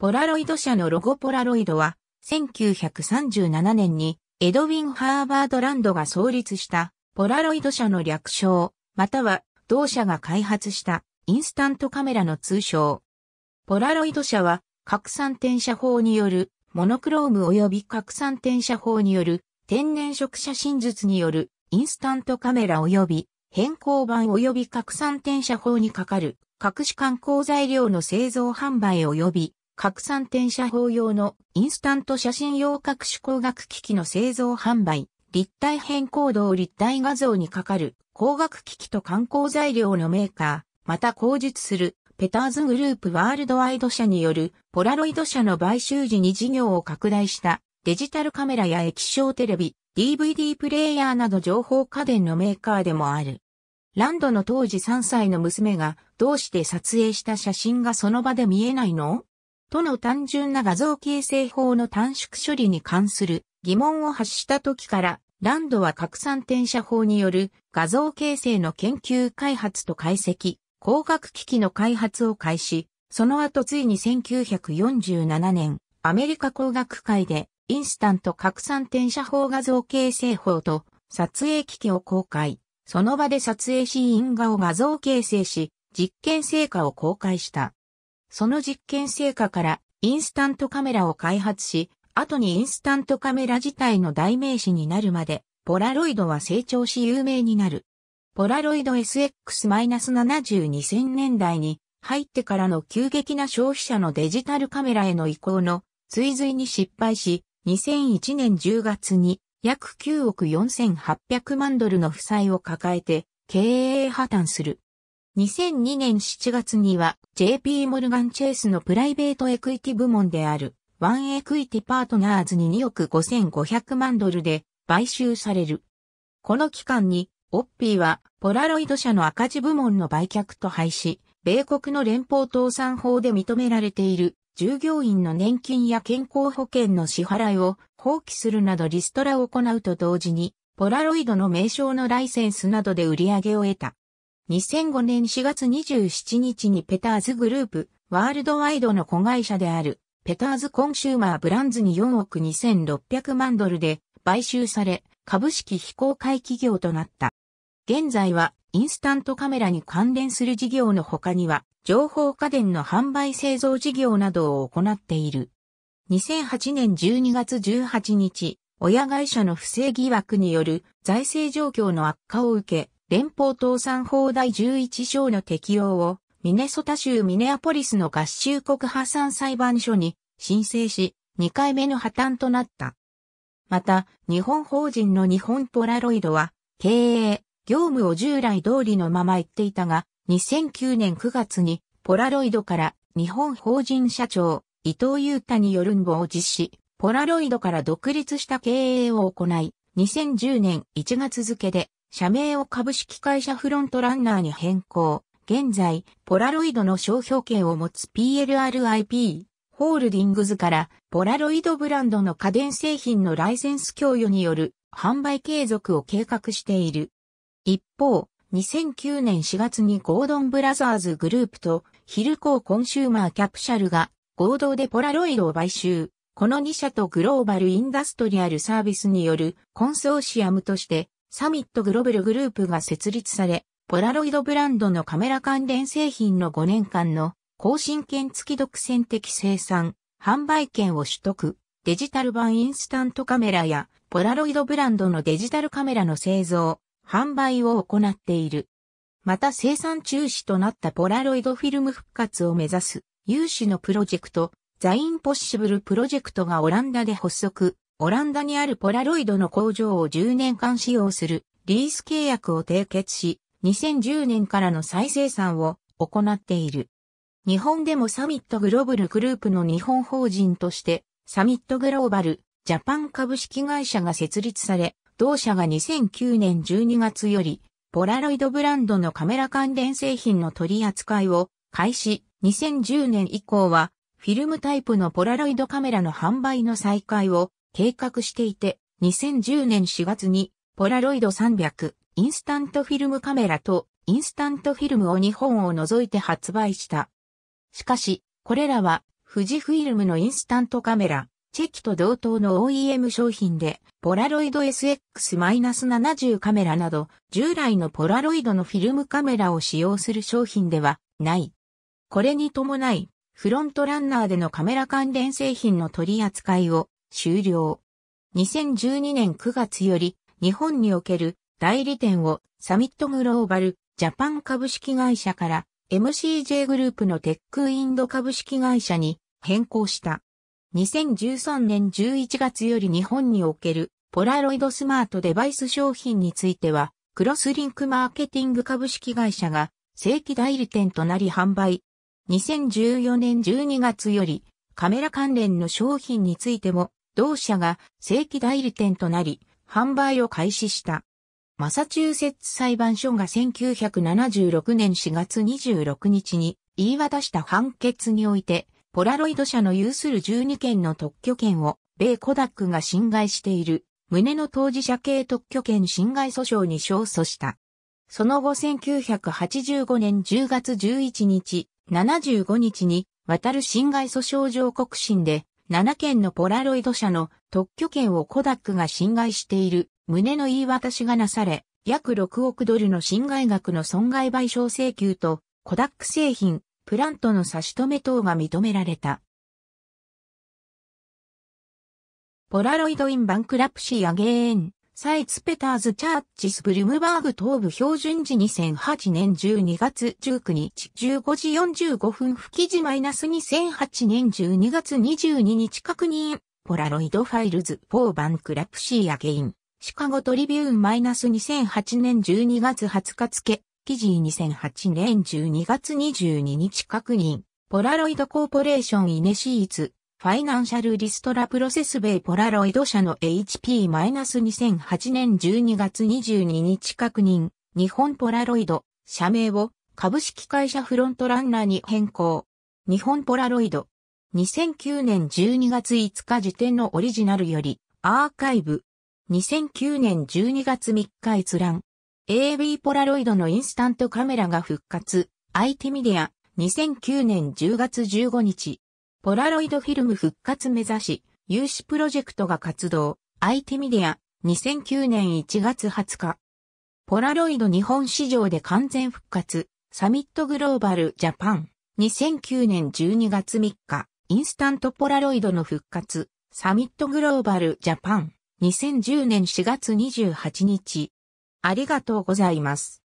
ポラロイド社のロゴポラロイドは、1937年にエドウィン・ハーバードランドが創立したポラロイド社の略称、または同社が開発したインスタントカメラの通称。ポラロイド社は拡散転写法によるモノクローム及び拡散転写法による天然色写真術によるインスタントカメラ及び変更版及び拡散転写法にかかる隠し観光材料の製造販売及び拡散転写法用のインスタント写真用各種光学機器の製造販売、立体変更動立体画像にかかる光学機器と観光材料のメーカー、また口述するペターズグループワールドワイド社によるポラロイド社の買収時に事業を拡大したデジタルカメラや液晶テレビ、DVD プレイヤーなど情報家電のメーカーでもある。ランドの当時3歳の娘がどうして撮影した写真がその場で見えないのとの単純な画像形成法の短縮処理に関する疑問を発した時から、ランドは拡散転写法による画像形成の研究開発と解析、光学機器の開発を開始、その後ついに1947年、アメリカ工学会でインスタント拡散転写法画像形成法と撮影機器を公開、その場で撮影シーン画を画像形成し、実験成果を公開した。その実験成果からインスタントカメラを開発し、後にインスタントカメラ自体の代名詞になるまで、ポラロイドは成長し有名になる。ポラロイド SX-72 0年代に入ってからの急激な消費者のデジタルカメラへの移行の追随に失敗し、2001年10月に約9億4800万ドルの負債を抱えて経営破綻する。2002年7月には JP モルガン・チェイスのプライベートエクイティ部門であるワンエクイティパートナーズに2億5500万ドルで買収される。この期間にオッピーはポラロイド社の赤字部門の売却と廃止、米国の連邦倒産法で認められている従業員の年金や健康保険の支払いを放棄するなどリストラを行うと同時に、ポラロイドの名称のライセンスなどで売り上げを得た。2005年4月27日にペターズグループ、ワールドワイドの子会社である、ペターズコンシューマーブランズに4億2600万ドルで買収され、株式非公開企業となった。現在は、インスタントカメラに関連する事業の他には、情報家電の販売製造事業などを行っている。2008年12月18日、親会社の不正疑惑による財政状況の悪化を受け、連邦倒産法第11章の適用を、ミネソタ州ミネアポリスの合衆国破産裁判所に申請し、2回目の破綻となった。また、日本法人の日本ポラロイドは、経営、業務を従来通りのまま言っていたが、2009年9月に、ポラロイドから日本法人社長、伊藤裕太によるんぼを実施、ポラロイドから独立した経営を行い、2010年1月付で社名を株式会社フロントランナーに変更。現在、ポラロイドの商標権を持つ PLRIP ホールディングズからポラロイドブランドの家電製品のライセンス供与による販売継続を計画している。一方、2009年4月にゴードンブラザーズグループとヒルコーコンシューマーキャプシャルが合同でポラロイドを買収。この2社とグローバルインダストリアルサービスによるコンソーシアムとしてサミットグローベルグループが設立され、ポラロイドブランドのカメラ関連製品の5年間の更新券付き独占的生産、販売権を取得、デジタル版インスタントカメラやポラロイドブランドのデジタルカメラの製造、販売を行っている。また生産中止となったポラロイドフィルム復活を目指す有志のプロジェクト、ザ・インポッシブルプロジェクトがオランダで発足、オランダにあるポラロイドの工場を10年間使用するリース契約を締結し、2010年からの再生産を行っている。日本でもサミットグローバルグループの日本法人として、サミットグローバルジャパン株式会社が設立され、同社が2009年12月より、ポラロイドブランドのカメラ関連製品の取り扱いを開始、2010年以降は、フィルムタイプのポラロイドカメラの販売の再開を計画していて、2010年4月に、ポラロイド300、インスタントフィルムカメラと、インスタントフィルムを日本を除いて発売した。しかし、これらは、富士フィルムのインスタントカメラ、チェキと同等の OEM 商品で、ポラロイド SX-70 カメラなど、従来のポラロイドのフィルムカメラを使用する商品ではない。これに伴い、フロントランナーでのカメラ関連製品の取り扱いを終了。2012年9月より日本における代理店をサミットグローバルジャパン株式会社から MCJ グループのテックインド株式会社に変更した。2013年11月より日本におけるポラロイドスマートデバイス商品についてはクロスリンクマーケティング株式会社が正規代理店となり販売。2014年12月よりカメラ関連の商品についても同社が正規代理店となり、販売を開始した。マサチューセッツ裁判所が1976年4月26日に言い渡した判決において、ポラロイド社の有する12件の特許権を、米コダックが侵害している、胸の当事者系特許権侵害訴訟に勝訴した。その後1985年10月11日、75日に、渡る侵害訴訟上告審で、7件のポラロイド社の特許権をコダックが侵害している旨の言い渡しがなされ、約6億ドルの侵害額の損害賠償請求と、コダック製品、プラントの差し止め等が認められた。ポラロイド・イン・バンクラプシー・アゲーン。サイツ・ペターズ・チャーチス・ブルムバーグ東部標準時2008年12月19日15時45分吹き時マイナス2008年12月22日確認。ポラロイドファイルズ・フォーバンクラプシー・アゲイン。シカゴトリビューンマイナス2008年12月20日付。記事2008年12月22日確認。ポラロイドコーポレーションイネシーツ。ファイナンシャルリストラプロセスベイポラロイド社の HP-2008 年12月22日確認、日本ポラロイド、社名を株式会社フロントランナーに変更。日本ポラロイド。2009年12月5日時点のオリジナルより、アーカイブ。2009年12月3日閲覧。AB ポラロイドのインスタントカメラが復活。IT メディア。2009年10月15日。ポラロイドフィルム復活目指し、有志プロジェクトが活動、IT メディア、2009年1月20日。ポラロイド日本市場で完全復活、サミットグローバルジャパン、2009年12月3日、インスタントポラロイドの復活、サミットグローバルジャパン、2010年4月28日。ありがとうございます。